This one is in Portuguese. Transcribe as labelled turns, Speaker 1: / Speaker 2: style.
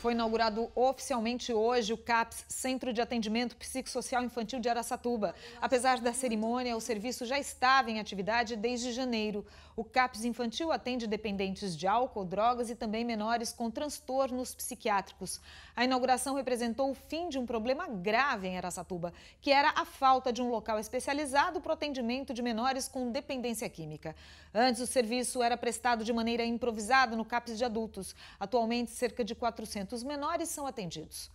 Speaker 1: Foi inaugurado oficialmente hoje o CAPS, Centro de Atendimento Psicossocial Infantil de Araçatuba. Apesar da cerimônia, o serviço já estava em atividade desde janeiro. O CAPS infantil atende dependentes de álcool, drogas e também menores com transtornos psiquiátricos. A inauguração representou o fim de um problema grave em Araçatuba, que era a falta de um local especializado para o atendimento de menores com dependência química. Antes, o serviço era prestado de maneira improvisada no CAPS de adultos. Atualmente, cerca de 400 menores são atendidos.